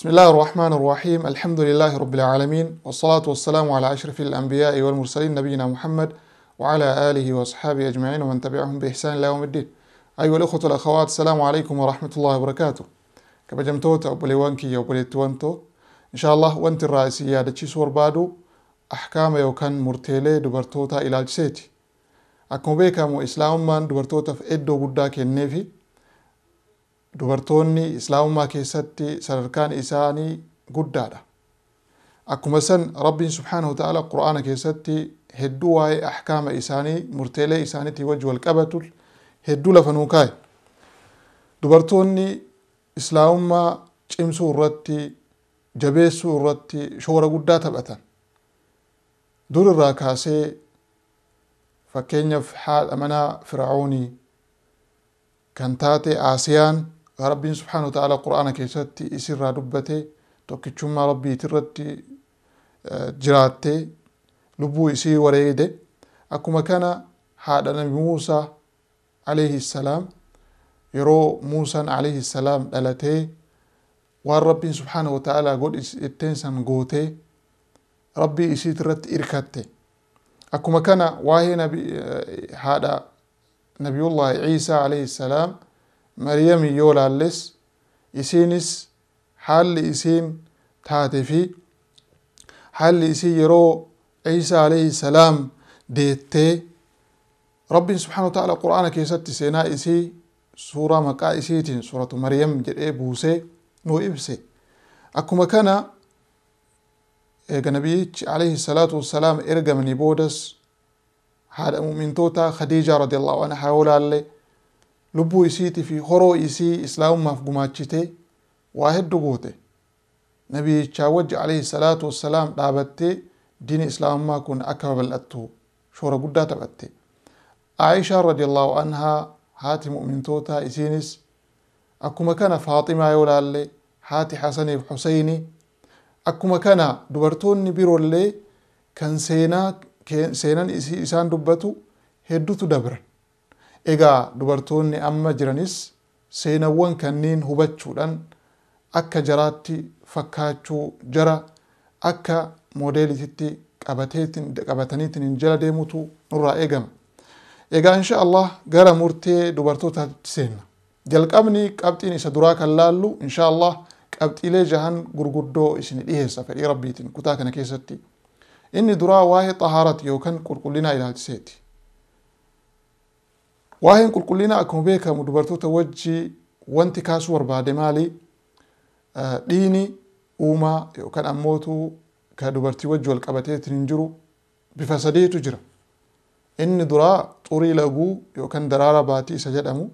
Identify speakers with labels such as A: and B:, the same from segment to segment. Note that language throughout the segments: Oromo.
A: بسم الله الرحمن الرحيم الحمد لله رب العالمين والصلاة والسلام على أشرف الأنبياء والمرسلين نبينا محمد وعلى آله وأصحابه أجمعين ومن تبعهم بإحسان الله يوم الدين أيها الأخوة والأخوات السلام عليكم ورحمة الله وبركاته كبجمتوتا وبليوانكي وبليتوانتو إن شاء الله وانت الرئيسية دتشي سور بادو أحكام يوكان مرتيلي دبرتوتا إلى الجسيتي أكم بيكامو إسلام من دبرتوتا في إدو بودا كنفي dubartoonni islaamummaa keessatti sadarkaan isaanii guddaadha akuma san rabbiin subhaanahu ta'ala qur'aana keessatti hedduu waa'ee axkaama isaanii murteelee isaaniitii wajji wal qabatu hedduu lafa nuu dubartoonni islaamummaa cimsuu irratti jabeessuu irratti shoora guddaa taphatan dur irraa kaasee fakkeenyaaf haadha manaa firaa'oonii kan taate aasiyaan rabbiin subxaana wataaalaa qur'aana keessatti isirraa dubbatee tokkichummaa rabbiitirratti jiraattee lubbuu isii wareegde akkuma kana haadha nabi muusaa alayhi salaam yeroo muusaan alayhi salaam dhalatee waan rabbiin subxaana wataalaa godhis itteensan gootee rabbii isiit irratti irkatte akkuma kana waa'ee haadha nabiyullaahi ciisaa alayhi salaam maryam iyyoolaalles isiinis haalli isiin taate fi haalli isii yeroo ciisaa alayhi salaam deettee rabbiin subxaana wa taala qur'aana keessatti seenaa isii suuraa maqaa isiitiin suuratu maryam jedhee buusee nuu ibse akkuma kana eega nabiyyichi alayhi salaatu wassalaam ergamanii boodas haadha mu'mintootaa khadiijaa radiallahu anhaa olaalle lubbuu isiiti fi horoo isii islaamummaaf gumaachitee waa hedduu goote nabiyichaa wajji alayhi salaatu wassalaam dhaabattee diini islaamummaa kun akka babal'attu shoora guddaa taphatte aayishaa radiallahu anhaa haati mu'mintootaa isiinis akkuma kana faaximaa yoo laalle haati xasaniif xuseyni akkuma kana dubartoonni biroollee kan seenaa seenan isaan dubbatu hedduutu dabran Egaa dubartoonni amma jiranis seenawwan kanni hubachuudhaan akka jaraatti fakkaachuu jara akka moodeelititti qabataniitiin hin jala deemutu nurraa eegama. Egaa insha Allah gara murtee dubartootaatti seenna. Jalqabni qabxiin isa duraa kan laallu insha Allah qabxiilee jahan gurguddoo isin dhiheessa fedhii rabbiitiin kutaa kana keessatti. Inni duraa waa'ee xahaarati yookaan qulqullinaa ilaalchiseeti. واهين كل كلنا أكون بيكا مدبرتو توجي وانتي كاسور بعد مالي ديني وما يوكان أموتو كدبرتي وجو والكابتية تنجرو بفسادية تجرى إن درا طوري لغو يوكان درارة باتي سجد أمو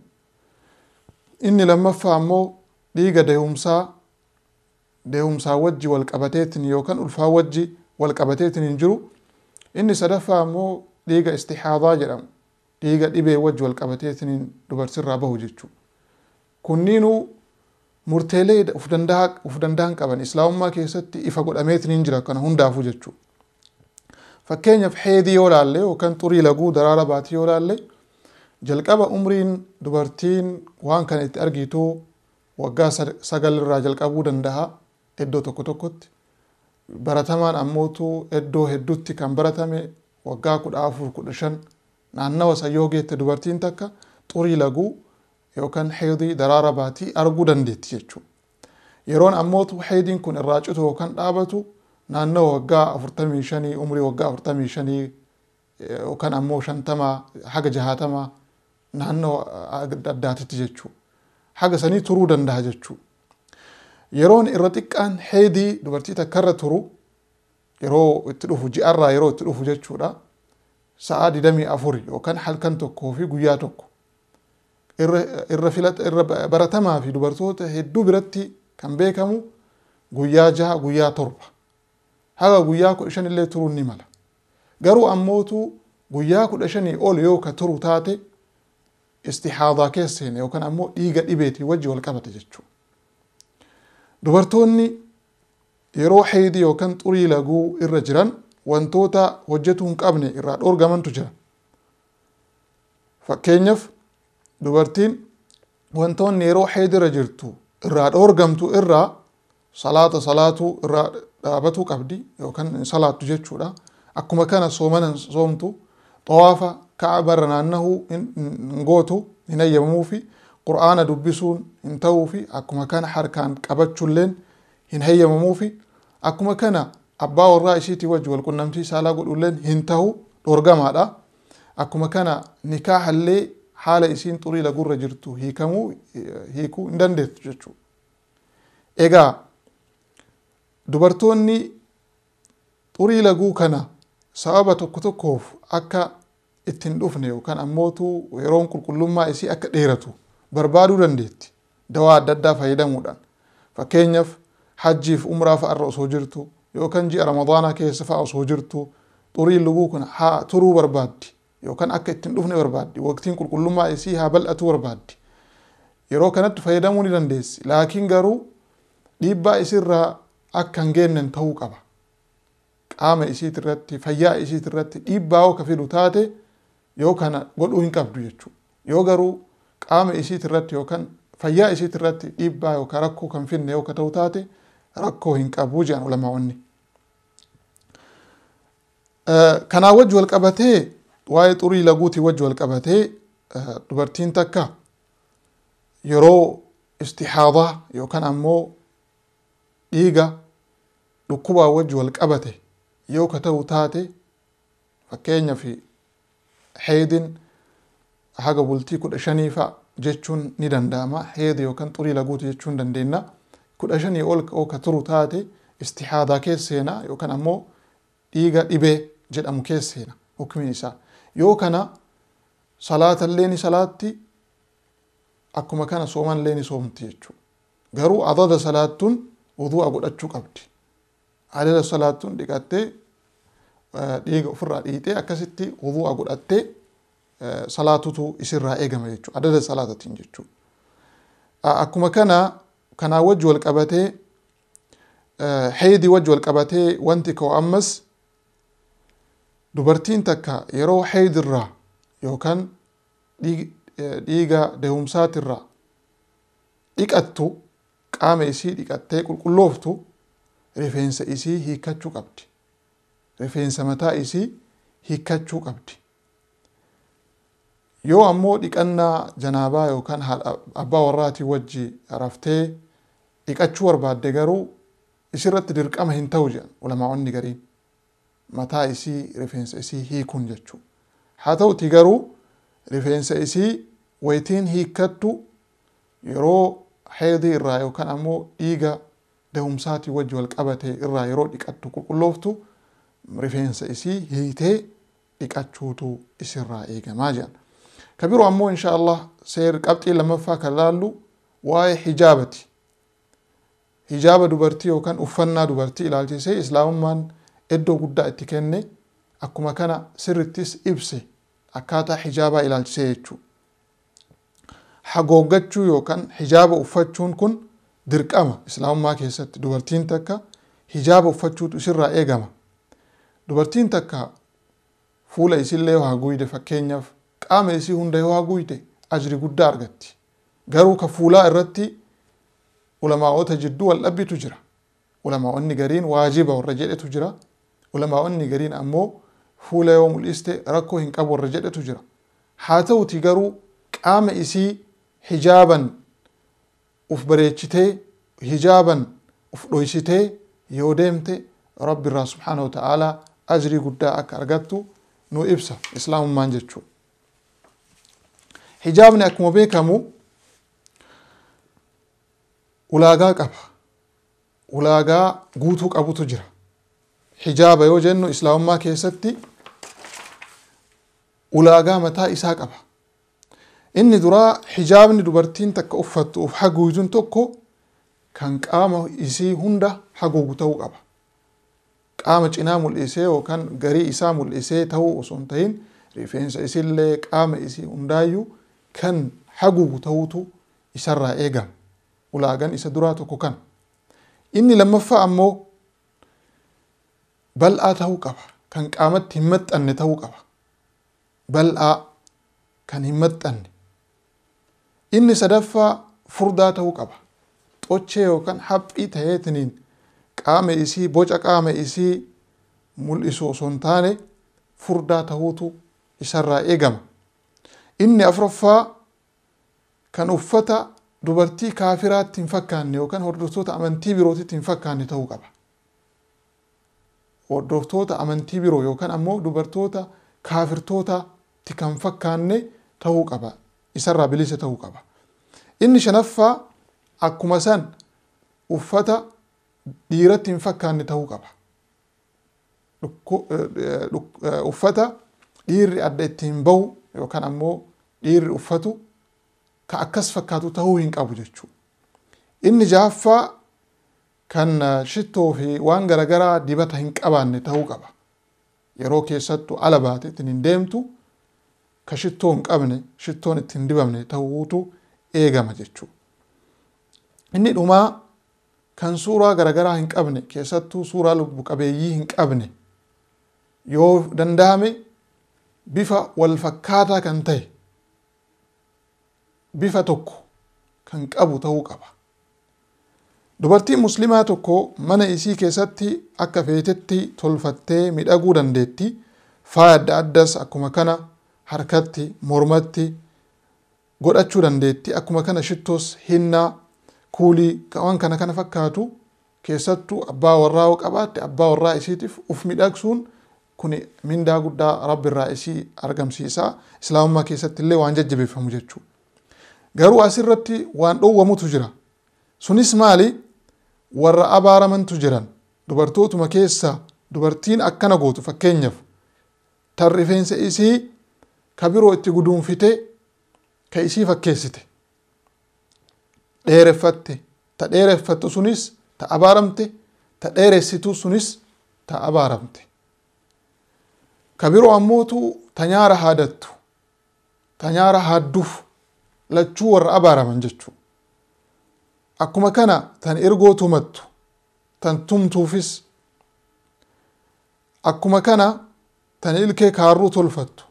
A: إني لما فهمو ديغا ديهمسا ديهمسا وجي والكابتية تنيوكان ألفا وجي والكابتية تنجرو إني سدفا ديغا استحاضا جرى dhiiga dhibee wajji wal qabatee isiniin dubarsirraa bahu jechuudha. Kunniinuu murteelee of danda'an qaban islaamummaa keessatti ifa godhamee isiniin jira kana hundaafuu jechuudha. Fakkeenyaaf heedii yoo laalle yookaan xurii laguu daraara baatii yoo laalle jalqaba umriin dubartiin waan kan itti argituu waggaa sagalirraa jalqabuu danda'a iddoo tokko tokkotti. Baratamaan ammootu iddoo hedduutti kan baratame waggaa kudha afur kudha shan naannawa san yoo geette dubartiin takka xurii laguu yookaan heedii daraara baatii arguu dandeetti jechuudha. Yeroon ammootu heediin kun irraa citu yookaan dhaabatu naannawa waggaa afurtamii shanii umrii waggaa afurtamii shanii yookaan ammoo shantamaa haga jahaatamaa naannawa adda addaatitti jechuudha. Haga sanii turuu danda'a jechuudha. Yeroon irra xiqqaan heedii dubartii takka irra turu yeroo itti dhufu ji'arraa yeroo itti dhufu jechuudha. sa'aadii damii afuri yookaan halkan tokkoo fi guyyaa tokko irra filata irra baratamaa fi dubartoota hedduu biratti kan beekamu guyyaa jaha guyyaa torba haga guyyaa kudha shan illee turuun ni mala garuu ammootu guyyaa kudha shanii ol yoo ka turu taate istihaadaa keessa seene yookaan ammoo dhiiga dhibeetii wajji wal qabate jechuudha. Dubartoonni yeroo xeedii yookaan xurii laguu irra jiran wantoota hojjetuu hin qabne irraa dhoorgamantu jira fakkeenyaaf dubartiin wantoonni yeroo heedira jirtu irraa dhoorgamtu irraa salaata salaatuu irraa dhaabatuu qabdi yookaan salaattu jechuudha akkuma kana soomanan soomtu xawaafa ka'aba irra naannahuu hin gootu hin ayyamamuu fi qur'aana dubbisuun hin ta'uu fi akkuma kana harkaan qabachuulleen hin heyyamamuu fi akkuma kana abbaa warraa ishiitii wajji walqunnamtii saalaa godhulleen hin tahu dhorgamaadha akkuma kana nikaahallee haala isiin xurii lagurra jirtu hiikamuu hiikuu hin dandeettu Egaa dubartoonni xurii laguu kana sababa tokko tokkoof akka ittiin dhufne yookaan ammootu yeroon qulqullummaa isii akka dheeratu barbaaduu dandeetti dawaa adda addaa fayyadamuudhaan fakkeenyaaf hajjiif umraa fa'arra osoo jirtu yookaan ji'a ramadaanaa keessa fa'a osoo jirtu xuriin lubuu kun haa turuu barbaaddi yookaan akka ittiin dhufne barbaaddi waqtiin qulqullummaa isii haa bal'atuu barbaaddi yeroo kanatti fayyadamuu ni dandeessi laakiin garuu dhiibbaa isirraa akka hin geenneen ta'uu qaba qaama isiit fayyaa isiit dhiibbaa yoo ka taate yoo godhuu hin qabdu yoo garuu qaama yookaan fayyaa dhiibbaa yookaan rakkoo kan fidne yoo ka ta'u taate rakkoo hin qabu kanaa wajji wal qabatee waa'ee xurii laguutii wajji wal qabatee eh, dubartiin takka yeroo istixaadaa yookaan ammoo dhiiga dhukkubaa wajji wal qabate yoo ka ta'u taate fakkeenyaaf heedin haga bultii kudha shanii fa'a jechuun ni danda'ama heedi yookaan xurii laguutii jechuun dandeenya kudha shanii ol ka turu taate istixaadaa keessa seenaa yookaan ammoo dhiiga dhibee jedhamu keessa seena hukumiin isaa yoo kana salaatallee ni salaatti akkuma kana soomallee ni soomti jechuudha garuu adada salaattuun uduu'a godhachuu qabdi adada salaattuun dhiqattee dhiiga ofirraa dhiitee akkasitti uduu'a godhattee salaatutu isirraa eegama jechuudha adada salaatatiin jechuudha akkuma kana kanaa wajji wal qabatee heedii wajji wal qabatee wanti ka'u ammas dubartiin takka yeroo heedirraa yookaan dhiiga deemsaatirraa dhiqattu qaama isii dhiqattee qulqullooftu rifeensa isii hiikkachuu qabdi. Rifeensa mataa isii hiikkachuu qabdi. Yoo ammoo dhiqannaa janaabaa yookaan abbaa warraatii wajjii raftee dhiqachuu barbaadde garuu isirratti dirqama hin ta'u ulamaa mataa isii rifeensa isii hiikuun jechuu Haa ta'uti garuu rifeensa isii wayitiin hiikkattu yeroo heedii irraa yookaan ammoo dhiiga dahumsaatii wajji wal qabate irraa yeroo dhiqattu qulqullooftu rifeensa isii hiitee dhiqachuutu isirraa eegamaa jedhan. biroo ammoo insha Allah seer qabxii lammaffaa kan laallu waa'ee hijaabati. Hijaaba dubartii yookaan uffannaa dubartii ilaalchisee islaamummaan iddoo guddaa itti kenne akkuma kana sirrittis ibse akkaataa xijaabaa ilaalchisee jechuudha. Hagooggachuu yookaan xijaaba uffachuun kun dirqama islaamummaa keessatti dubartiin takka hijaaba uffachuutu isirraa eegama. Dubartiin takka fuula isillee yoo haguuyde fakkeenyaaf qaama isii hunda yoo haguuyde ajri guddaa argatti. Garuu ka fuulaa irratti ulamaa'ota jidduu wal dhabbitu jira. Ulamaa'onni gariin waajiba warra jedhetu jira. Ulamaa'onni gariin ammoo fuula yoo mul'iste rakkoo hin qabu warra jedhetu jira. Haa ta'uti garuu qaama isii hijaaban uf bareechitee hijaaban uf dhoysitee yoo deemte rabbi irraa subhaana wa ta'aalaa ajrii guddaa akka argattu nu ibsa islaamummaan jechuudha. Hijaabni akkuma beekamu ulaagaa qaba. Ulaagaa guutuu qabutu jira. hijaaba yoo jennu islaamummaa keessatti ulaagaa mataa isaa qaba. Inni duraa hijaabni dubartiin takka uffattu of haguujun tokko kan qaama isii hunda haguugu ta'uu qaba. Qaama cinaa mul'isee yookaan garii isaa mul'isee ta'uu osoo hin ta'in rifeensa isiillee qaama isii hundaayyuu kan haguugu ta'uutu isarraa eegama. Ulaagan isa duraa tokko kan. Inni lammaffaa ammoo bal'aa ta'uu qaba. Kan qaamatti hin maxxanne ta'uu qaba. Bal'aa kan hin maxxanne. Inni sadaffaa furdaa ta'uu qaba. Xochee yookaan haphii ta'eetiniin qaama isii boca qaama isii mul'isu osoo hin taane furdaa ta'uutu isarraa eegama. Inni afuraffaa kan uffata dubartii kaafiraatti hin fakkaanne yookaan hordoftoota amantii birootitti hin fakkaanne ta'uu qaba. hordoftoota amantii biroo yookaan ammoo dubartoota kaafirtootaatti kan fakkaanne ta'uu qaba. Isarraa bilisa ta'uu qaba. Inni shanaffaa akkuma san uffata dhiiratti hin fakkaanne ta'uu qaba. Eh, eh, eh, uffata dhiirri adda itti hin bahu yookaan ammoo dhiirri uffatu ka akkas fakkaatu ta'uu hin qabu jechuudha. Inni jaaffaa kan uh, shittoo fi waan garagaraa dibata hin qabaanne ta'uu qaba yeroo keessattu alabate baate ittiin deemtu ka shittoo hin qabne shittoon ittiin dibamne ta'uutu eegama jechuudha. Inni dhumaa kan suuraa garagaraa hin qabne keessattuu suuraa lubbu qabeeyyii hin qabne yoo danda'ame bifa wal fakkaataa kan ta'e bifa tokko kan qabu ta'uu qaba. Dubartii musliimaa tokko mana isii keessatti akka feetetti tolfattee miidhaguu dandeetti. Faaya adda addaas akkuma kana harkatti, mormatti godhachuu dandeetti. Akkuma kana shittoos, hinna kuulii waan kana kana fakkaatu keessattuu abbaa warraa yoo qabaatte abbaa warraa isiitiif uf miidhagsuun kun mindaa guddaa rabbi irraa isii argamsiisaa. Islaamummaa keessatti illee waan jajjabeeffamu jechuudha. Garuu asirratti waan dhoowwamutu jira. Sunis maali? warra abaaramantu jiran dubartootuma keessaa dubartiin akkana gootu fakkeenyaaf tan rifeensa isii ka biroo itti guduunfite ka isii fakkeessite dheereffatte ta dheereffattu sunis ta abaaramte ta dheeressitu sunis ta abaaramte ka biroo ammootu ta nyaara haadattu ta nyaara haadduuf lachuu warra abaaraman jechuudha. akkuma kana tan ergoo tumattu tan tumtuufis akkuma kana tan ilkee kaarruu tolfattu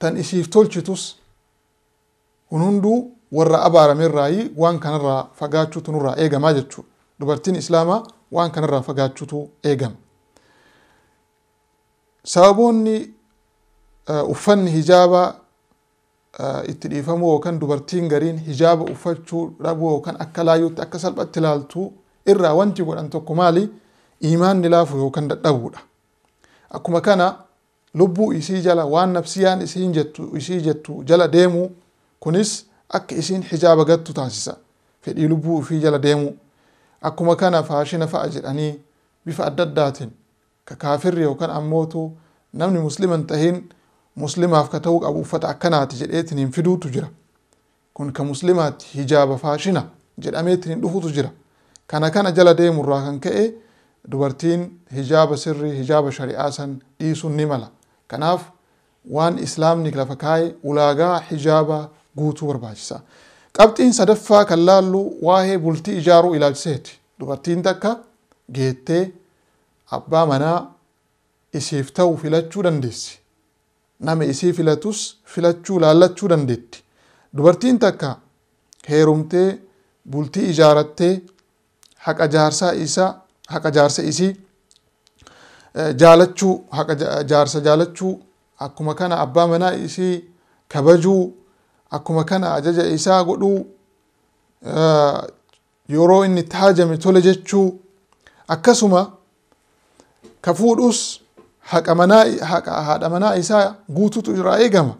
A: tan ishiif tolchitus kun hunduu warra abaaramerraayi waan kanarraa fagaachuutu nurraa eegamaa jechuudha. Dubartiin islaamaa waan kanarraa fagaachuutu eegama. Sababoonni uffanni hijaabaa itti dhiifamuu yookaan dubartiin gariin hijaaba uffachuu dhabuu yookaan akka laayyuutti akka salphatti ilaaltu irraa wanti godhan tokko maali imaanni laafu yookaan dadhabuudha. Akkuma kana lubbuu isii jala waan nafsiyaan isiin jettu isii jettu jala deemu kunis akka isiin hijaaba gattu taasisa fedhii lubbuu ofii jala deemu. Akkuma kana faashina fa'a jedhanii bifa adda addaatiin ka kaafirri yookaan ammootu namni musliman tahiin مسلمة مسلم افكتوك ابو فتا كانت جئتني في دو تجرا كن كمسلمات حجاب فاشنا جئ اميتني دو تجرا كان كان جلا دي مراكن كاي دوبرتين حجاب سري حجاب شريعه سن دي سنملا كناف وان اسلام نيكلا فكاي ولاغا حجاب غوتو ورباشسا قبطين صدفا كلالو واه بولتي اجارو الى سيت دوبرتين تكا جيتي ابا منا اسيفتو فيلاچو دنديسي nama isii filatus filachuu laallachuu dandeetti. Dubartiin takka heerumtee bultii ijaarattee haqa jaarsaa isaa haqa jaarsa isii eh, jaalachuu jaarsa jaalachuu akkuma kana abbaa manaa isii kabajuu akkuma kana ajaja isaa godhuu eh, yeroo inni itti tole jechuu akkasuma ka haadha manaa isaa guututu irraa eegama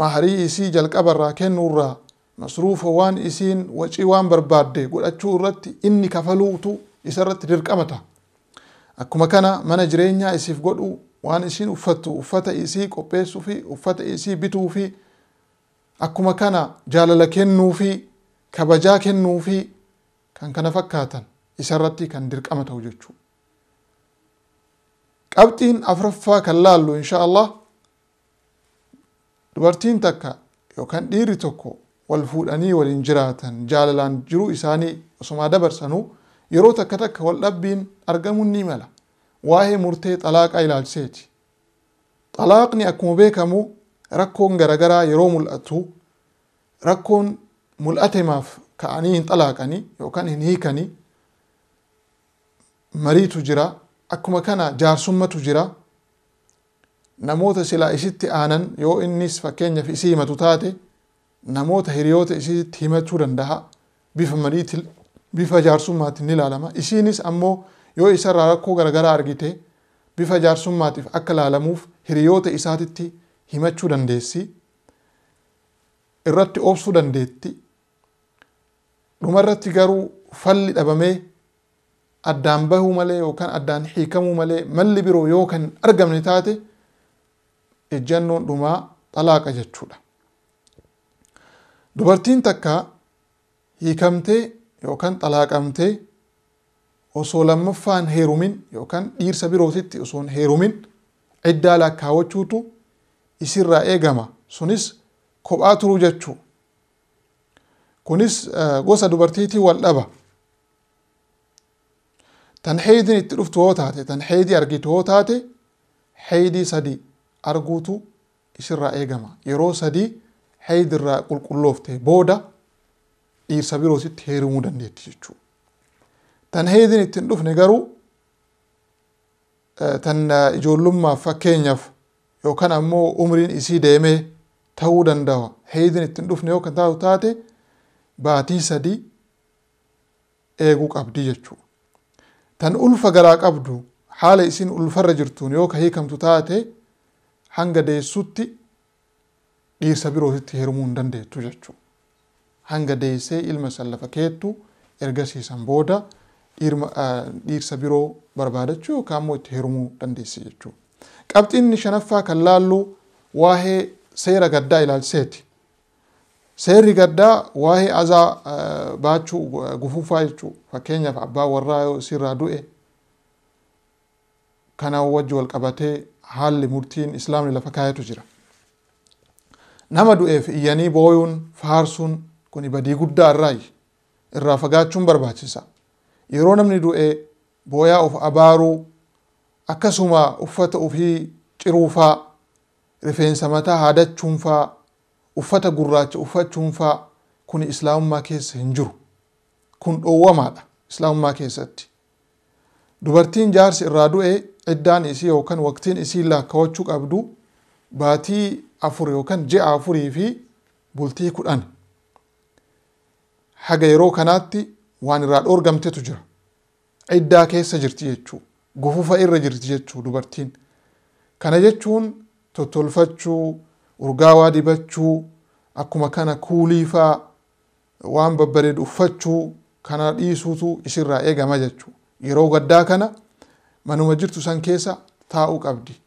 A: maharii isii jalqabarraa kennuurraa masruufa waan isiin wacii waan barbaadde godhachuu irratti inni kafaluutu isarratti dirqamata akkuma kana mana jireenyaa isiif godhuu waan isiin uffattu uffata isii qopheessuu fi uffata isii bituu fi akkuma kana jaalala kennuu fi kabajaa kennuu fi kan kana fakkaatan isarratti kan dirqama ta'u jechuudha. qabxiin afuraffaa kan laallu insha allah dubartiin takka yookaan dhiirri tokko wal fuudhanii waliin jiraatan jaalalaan jiruu isaanii osumaa dabarsanuu yeroo takka takka wal dhabbiin argamuun ni mala waa'ee murtee xalaaqaa ilaalcheeti. Xalaaqni akkuma beekamu rakkoon garaagaraa yeroo mul'atu rakkoon mul'atemaaf ka'anii hin xalaaqanii yookaan hin hiikanii mariitu jira. Akkuma kana jaarsummatu jira. Namoota silaa isitti aanan yoo innis fakkeenyaaf isii himatu taate namoota hiriyoota isiitti himachuu danda'a. Bifa madhiitiin bifa jaarsummaatiin ni ilaalama. Isiinis ammoo yoo isarraa rakkoo garaagaraa argite bifa jaarsummaatiif akka ilaalamuuf hiriyoota isaatitti himachuu dandeessi. Irratti obsuu dandeetti. Dhumarratti garuu falli dhabamee addaan bahuu malee yookaan addaan malee malli biroo yoo kan argamne taate ejjannoon dhumaa xalaaqa jechuudha. Dubartiin takka hiikamtee yookaan xalaaqamtee osoo lammaffaan heerumin yookaan dhiirsa birootitti osoo heerumin iddaa lakkaawwachuutu isirraa eegama. Sunis kophaa turuu jechuudha. Kunis eh, gosa dubartiitii wal dhaba. tan heydin itti dhuftu hoo taate tan heydii argitu hoo taate heydii sadii arguutu ishirraa eegama yeroo sadii heydirraa qulqulloofte booda dhiirsa biroositti heerumuu dandeetti jechuudha. Tan heydin ittiin dhufne garuu tan ijoollummaaf fakkeenyaaf yookaan ammoo umriin isii deemee ta'uu danda'a heydin ittiin dhufne yookaan taatu taate baatii sadii eeguu qabdi jechuudha. tan ulfa garaa qabdu haala isin ulfarra jirtuun yoo ka hiikamtu taate hanga deessutti dhiirsa birootitti hirmuu hin dandeettu jechuudha. hanga deessee ilma san lafa keettu ergasiisan booda dhiirsa biroo barbaadachuu yookaan immoo itti hirmuu dandeessi jechuudha. qabxiin inni shanaffaa kan laallu waa'ee seera gaddaa ilaalcheeti Seerri gaddaa waa'ee azaa eh, baachuu fa jechuudha. Fakkeenyaaf abbaa warraa yoo sirraa du'e kana wajji wal haalli murtiin islaamni lafa kaayetu jira. Nama du'eef iyyanii booyuun faarsuun kun badii guddaa irraayi. Irraa fagaachuun barbaachisa. Yeroo namni du'e booyaa of abaaruu akkasuma uffata ofii ciruufaa rifeensa mataa haadachuunfaa uffata gurraacha uffachuun faa kun islaamummaa keessa hin jiru kun dhoowwamaadha islaamummaa keessatti dubartiin jaarsi irraa du'e iddaan isii yookaan waqtiin isii lakkaawachuu qabdu baatii afur yookaan ji'a afurii fi bultii kudhan haga yeroo kanaatti waan irraa dhoorgamtetu jira iddaa keessa jirti jechu gufufa irra jirti jechuu dubartiin kana jechuun tottolfachuu urgaawaa dibachuu akkuma kana fa'a waan babbareed uffachuu kana dhiisuutu isirraa eegama jechuu yeroo gaddaa kana manuma jirtu san keessa taa'uu qabdi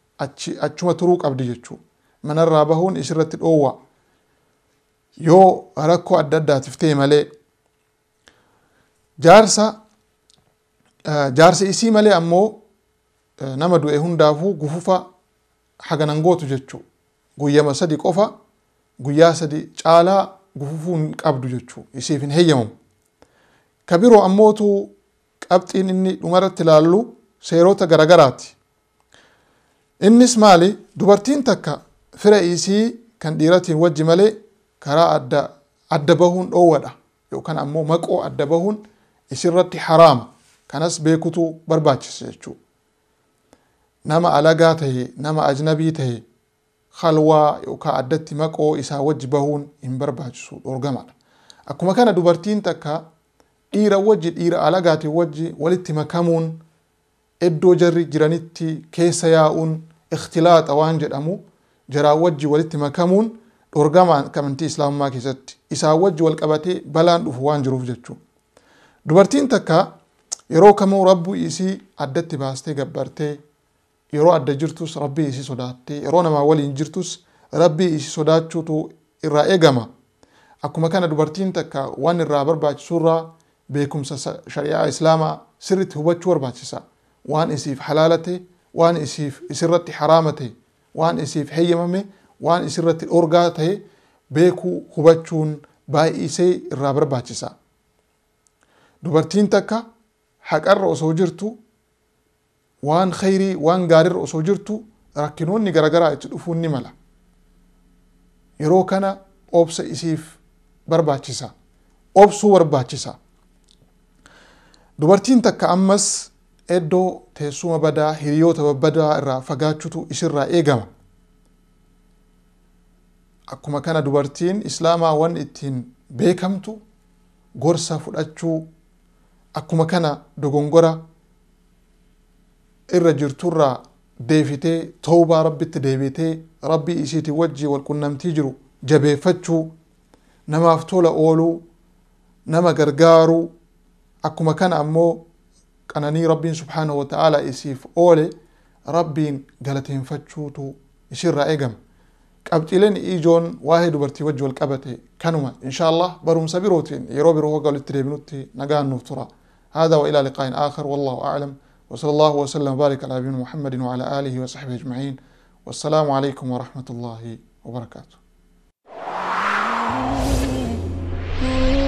A: achuma turuu qabdi jechuu manarraa bahuun isirratti dhoowwa yoo rakkoo adda addaatiif ta'e malee jaarsa isii malee ammoo nama du'e hundaafuu gufufa haganangootu jechu guyyama sadi qofa guyyaa sadi caalaa gufufuun hin qabdu jechuu isiif hin heyyamamu. Ka biroo ammootu qabxiin inni dhumarratti ilaallu seerota garagaraati. Innis maali dubartiin takka fira isii kan dhiiratiin wajji malee karaa adda bahuun dhoowwadha yookaan ammoo maqoo adda bahuun isirratti haraama kanas beekutu barbaachisa jechuudha. Nama alagaa tahee nama ajnabii tahee. halwaa yookaan addatti maqoo isaa wajji bahuun hin barbaachisu dhoorgamaadha. Akkuma kana dubartiin takka dhiira wajji dhiira alagaatii wajji walitti makamuun eddoo jarri jiranitti keessa yaa'uun ikhtilaaxa waan jedhamu jaraa wajji walitti makamuun dhoorgamaan kamantii islaamaa keessatti isaa wajji wal qabatee balaan dhufu waan jiruuf jechuu. Dubartiin takka yeroo kamuu rabbu isii addatti baastee gabbartee yeroo adda jirtus rabbii isii sodaattee yeroo namaa waliin jirtus rabbii isii sodaachuutu irraa eegama. Akkuma kana dubartiin takka waan irraa barbaachisu irraa beekumsa shari'aa islaamaa sirriitti hubachuu barbaachisa. Waan isiif halaalate, waan isiif isirratti haraamate, waan isiif heeyyamame, waan isirratti dhoorgaa ta'e beekuu hubachuun baay'isee irraa barbaachisa. Dubartiin takka haqarra osoo jirtu waan khayrii waan gaarirra osoo jirtu rakkinoonni garagaraa itti dhufuun ni mala yeroo kana obsa isiif barbaachisa obsuu barbaachisa dubartiin takka ammas eddoo teessuma badaa hiriyoota babbadaa irraa fagaachutu isirraa eegama akkuma kana dubartiin islaamaa wan ittiin beekamtu gorsa fudhachuu akkuma kana dogongora إرى جرتورا ديفيتي توبة ربي تديفيتي ربي إسيتي وجي والكنام تجرو جبي فتشو نما فتولا أولو نما غرغارو أكو مكان أمو كانني ربي سبحانه وتعالى إسيف أولي ربي غلطين تو إسير رأيقم كابتلين إيجون واحد برتي وجه الكابتي كانوا إن شاء الله بروم سبيروتين يروبرو وقالوا التريبنوتي نقان نفترا هذا وإلى لقاء آخر والله أعلم وصلى الله وسلم وبارك على نبينا محمد وعلى آله وصحبه أجمعين والسلام عليكم ورحمة الله وبركاته oh,